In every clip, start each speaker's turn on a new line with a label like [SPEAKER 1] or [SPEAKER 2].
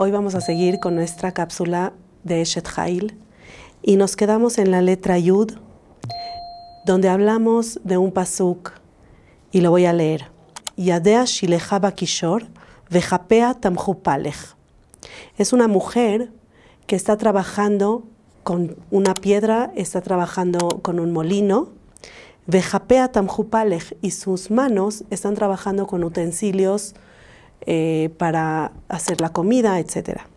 [SPEAKER 1] Hoy vamos a seguir con nuestra cápsula de Eshet Hail y nos quedamos en la letra Yud, donde hablamos de un pasuk y lo voy a leer. Yadea Shilehaba Kishor Vejapea Es una mujer que está trabajando con una piedra, está trabajando con un molino. Vejapea tamchupalech y sus manos están trabajando con utensilios eh, para hacer la comida, etcétera.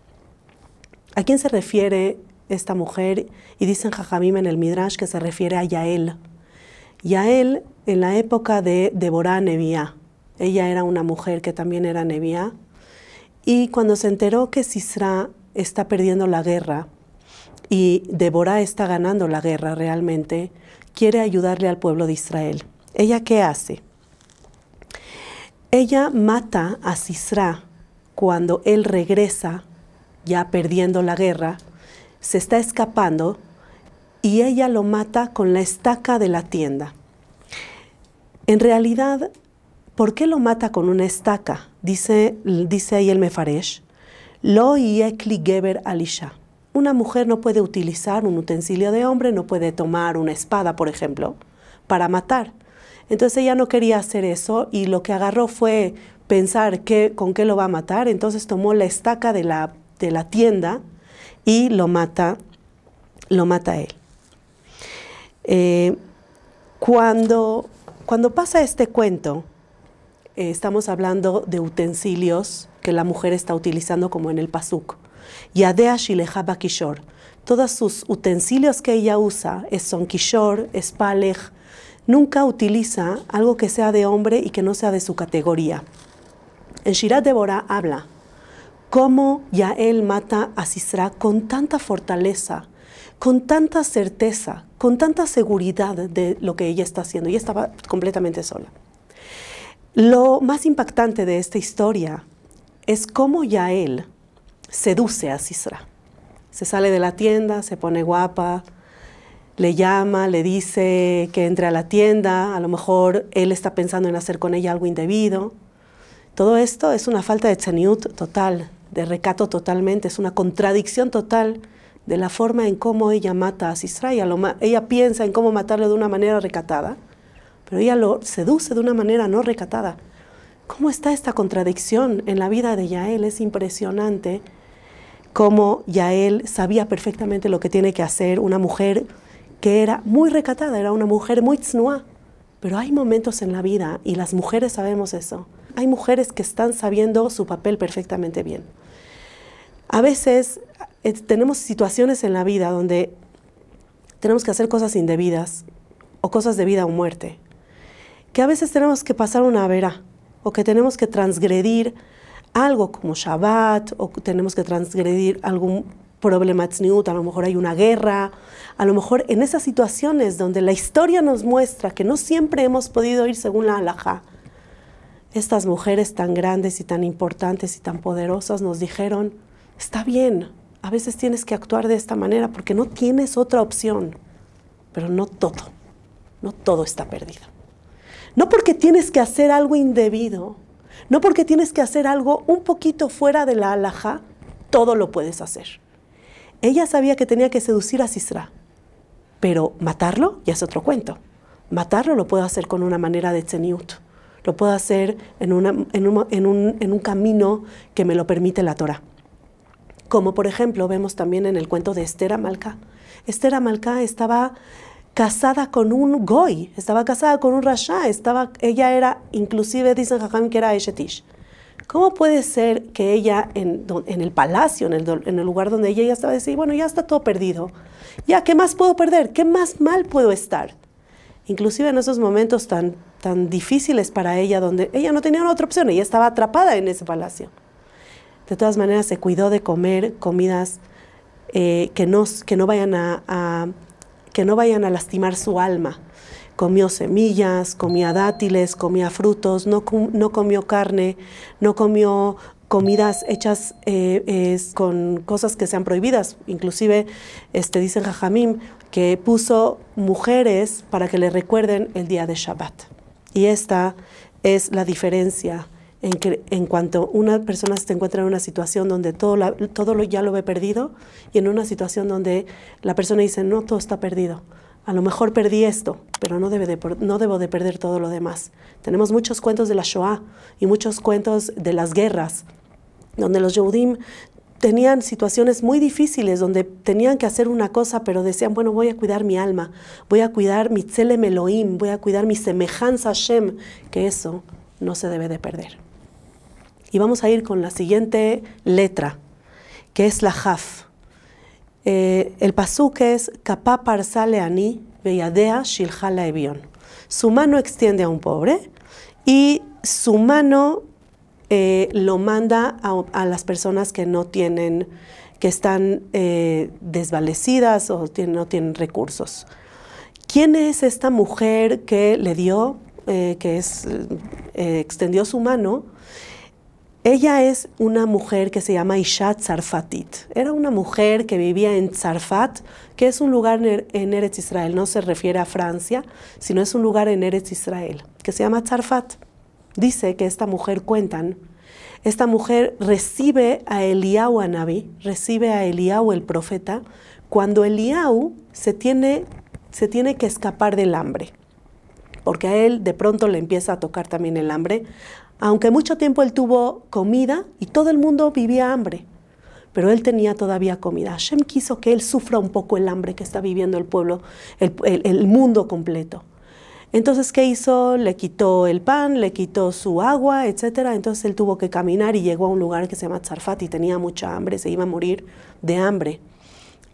[SPEAKER 1] ¿A quién se refiere esta mujer? Y dicen Jajamim en el Midrash que se refiere a Yael. Yael en la época de Deborah Neviá. Ella era una mujer que también era Neviá. Y cuando se enteró que Sisra está perdiendo la guerra y Deborah está ganando la guerra realmente, quiere ayudarle al pueblo de Israel. ¿Ella qué hace? Ella mata a Cisra cuando él regresa, ya perdiendo la guerra, se está escapando y ella lo mata con la estaca de la tienda. En realidad, ¿por qué lo mata con una estaca? Dice, dice ahí el Mefaresh, lo yekli geber alisha. Una mujer no puede utilizar un utensilio de hombre, no puede tomar una espada, por ejemplo, para matar. Entonces ella no quería hacer eso y lo que agarró fue pensar con qué lo va a matar. Entonces tomó la estaca de la, tienda y lo mata, lo mata él. Eh, cuando, pasa este cuento, eh, estamos hablando de utensilios que la mujer está utilizando como en el pasuk. Yadea Shileha Kishor. Todos sus utensilios que ella usa son kishor, nunca utiliza algo que sea de hombre y que no sea de su categoría. En Shirat Deborah habla cómo Yael mata a Sisra con tanta fortaleza, con tanta certeza, con tanta seguridad de lo que ella está haciendo. Ella estaba completamente sola. Lo más impactante de esta historia es cómo Yael seduce a Sisra. Se sale de la tienda, se pone guapa, le llama, le dice que entre a la tienda, a lo mejor él está pensando en hacer con ella algo indebido. Todo esto es una falta de tzaniut total, de recato totalmente, es una contradicción total de la forma en cómo ella mata a Sisra. Ella, ella piensa en cómo matarlo de una manera recatada, pero ella lo seduce de una manera no recatada. ¿Cómo está esta contradicción en la vida de Yael? Es impresionante cómo Yael sabía perfectamente lo que tiene que hacer una mujer que era muy recatada, era una mujer muy tznua. Pero hay momentos en la vida, y las mujeres sabemos eso, hay mujeres que están sabiendo su papel perfectamente bien. A veces eh, tenemos situaciones en la vida donde tenemos que hacer cosas indebidas o cosas de vida o muerte, que a veces tenemos que pasar una vera o que tenemos que transgredir algo como Shabbat o tenemos que transgredir algún Problematznut, a lo mejor hay una guerra, a lo mejor en esas situaciones donde la historia nos muestra que no siempre hemos podido ir según la halajá. Estas mujeres tan grandes y tan importantes y tan poderosas nos dijeron, está bien, a veces tienes que actuar de esta manera porque no tienes otra opción, pero no todo, no todo está perdido. No porque tienes que hacer algo indebido, no porque tienes que hacer algo un poquito fuera de la halajá, todo lo puedes hacer. Ella sabía que tenía que seducir a Sisra, pero matarlo ya es otro cuento. Matarlo lo puedo hacer con una manera de tzeniut, lo puedo hacer en, un, camino que me lo permite la Torah. Como por ejemplo vemos también en el cuento de Esther Amalca. Esther Amalca estaba casada con un goy, estaba casada con un rasha, estaba, ella era, inclusive dicen Jajam que era Eshetish ¿Cómo puede ser que ella en, el palacio, en el, lugar donde ella ya estaba, decía, bueno, ya está todo perdido? ¿Ya qué más puedo perder? ¿Qué más mal puedo estar? Inclusive en esos momentos tan, tan difíciles para ella, donde ella no tenía otra opción, ella estaba atrapada en ese palacio. De todas maneras, se cuidó de comer comidas eh, que, que no vayan a lastimar su alma comió semillas, comía dátiles, comía frutos, no, comió carne, no comió comidas hechas eh, con cosas que sean prohibidas. Inclusive, este, dice Jajamim, que puso mujeres para que le recuerden el día de Shabbat. Y esta es la diferencia en, cuanto una persona se encuentra en una situación donde todo, todo ya lo ve perdido y en una situación donde la persona dice, no, todo está perdido a lo mejor perdí esto, pero no, debe no debo de perder todo lo demás. Tenemos muchos cuentos de la Shoah y muchos cuentos de las guerras, donde los Yehudim tenían situaciones muy difíciles donde tenían que hacer una cosa, pero decían, bueno, voy a cuidar mi alma, voy a cuidar mi Tzelem Elohim, voy a cuidar mi semejanza a Shem, que eso no se debe de perder. Y vamos a ir con la siguiente letra, que es la haf. Eh, el pasuk es capá parsale ani beyadea shilhala ebion. Su mano extiende a un pobre y su mano eh, lo manda a, las personas que no tienen, que están eh, desvalecidas o no tienen recursos. ¿Quién es esta mujer que le dio, que extendió su mano? Ella es una mujer que se llama Isha Zarfatit. Era una mujer que vivía en Zarfat, que es un lugar er-, en Eretz Israel. No se refiere a Francia, sino es un lugar en Eretz Israel, que se llama Zarfat. Dice que esta mujer, cuentan, esta mujer recibe a Eliau Anabi, recibe a Eliau el profeta, cuando Eliau se tiene, se tiene que escapar del hambre, porque a él de pronto le empieza a tocar también el hambre aunque mucho tiempo él tuvo comida y todo el mundo vivía hambre, pero él tenía todavía comida. Hashem quiso que él sufra un poco el hambre que está viviendo el pueblo, el, mundo completo. Entonces, ¿qué hizo? Le quitó el pan, le quitó su agua, etc. Entonces él tuvo que caminar y llegó a un lugar que se llama Tzarfat y tenía mucha hambre, se iba a morir de hambre.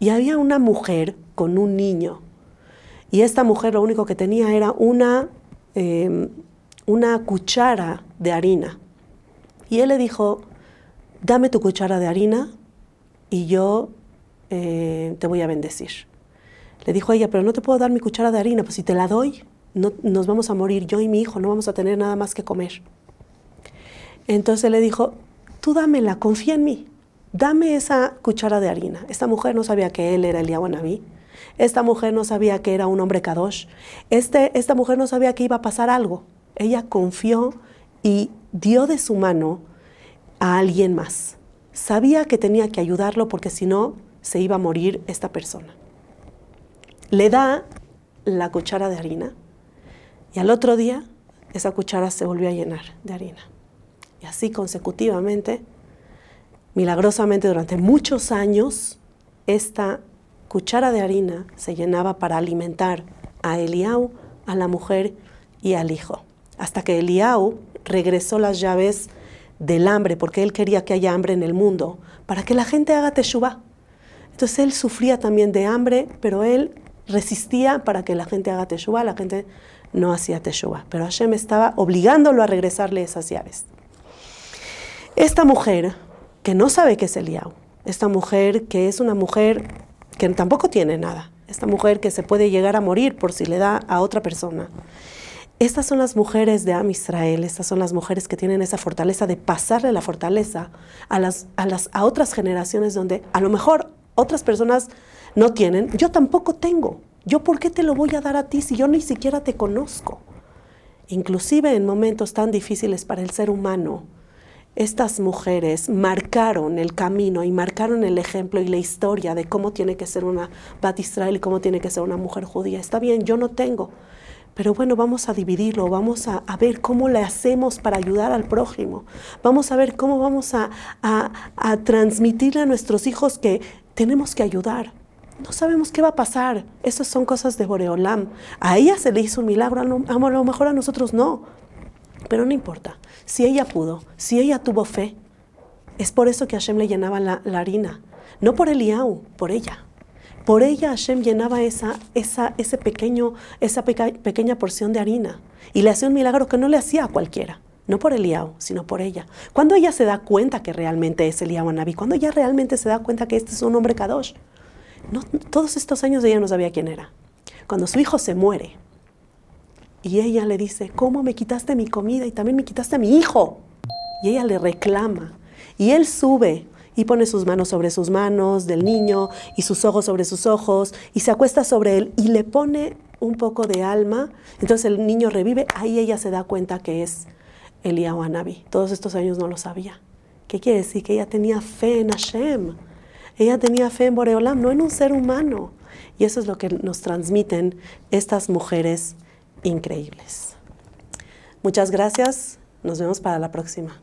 [SPEAKER 1] Y había una mujer con un niño. Y esta mujer lo único que tenía era una, eh, una cuchara de harina. Y él le dijo, dame tu cuchara de harina y yo eh, te voy a bendecir. Le dijo ella, pero no te puedo dar mi cuchara de harina, pues si te la doy, no, nos vamos a morir, yo y mi hijo, no vamos a tener nada más que comer. Entonces le dijo, tú dámela, confía en mí, dame esa cuchara de harina. Esta mujer no sabía que él era el Anabí. Esta mujer no sabía que era un hombre kadosh. Este, esta mujer no sabía que iba a pasar algo. Ella confió y dio de su mano a alguien más. Sabía que tenía que ayudarlo porque si no, se iba a morir esta persona. Le da la cuchara de harina y al otro día esa cuchara se volvió a llenar de harina. Y así consecutivamente, milagrosamente durante muchos años, esta cuchara de harina se llenaba para alimentar a Eliau, a la mujer y al hijo. Hasta que Eliau regresó las llaves del hambre, porque él quería que haya hambre en el mundo, para que la gente haga teshuva Entonces él sufría también de hambre, pero él resistía para que la gente haga teshuva la gente no hacía teshuva Pero Hashem estaba obligándolo a regresarle esas llaves. Esta mujer, que no sabe qué es el Eliau, esta mujer que es una mujer que tampoco tiene nada, esta mujer que se puede llegar a morir por si le da a otra persona, estas son las mujeres de Am Israel, estas son las mujeres que tienen esa fortaleza de pasarle la fortaleza a, otras generaciones donde a lo mejor otras personas no tienen, yo tampoco tengo. ¿Yo por qué te lo voy a dar a ti si yo ni siquiera te conozco? Inclusive en momentos tan difíciles para el ser humano, estas mujeres marcaron el camino y marcaron el ejemplo y la historia de cómo tiene que ser una Bat Israel y cómo tiene que ser una mujer judía. Está bien, yo no tengo, pero bueno, vamos a dividirlo, vamos a, ver cómo le hacemos para ayudar al prójimo. Vamos a ver cómo vamos a, transmitirle a nuestros hijos que tenemos que ayudar, no sabemos qué va a pasar. Esas son cosas de Boreolam. A ella se le hizo un milagro, a lo, mejor a nosotros no. Pero no importa. Si ella pudo, si ella tuvo fe, es por eso que Hashem le llenaba la, la harina. No por Eliau, por ella. Por ella Hashem llenaba esa, esa, ese pequeño, esa pequeña porción de harina y le hacía un milagro que no le hacía a cualquiera. No por Eliao, sino por ella. Cuando ella se da cuenta que realmente es Eliao Navi, cuando ella realmente se da cuenta que este es un hombre Kadosh. todos estos años ella no sabía quién era. Cuando su hijo se muere y ella le dice, ¿cómo me quitaste mi comida y también me quitaste a mi hijo? Y ella le reclama. Y él sube y pone sus manos sobre sus manos del niño y sus ojos sobre sus ojos y se acuesta sobre él y le pone un poco de alma. Entonces el niño revive, ahí ella se da cuenta que es Elías Todos estos años no lo sabía. ¿Qué quiere decir? Que ella tenía fe en Hashem. Ella tenía fe en Boreolam, no en un ser humano. Y eso es lo que nos transmiten estas mujeres increíbles. Muchas gracias. Nos vemos para la próxima.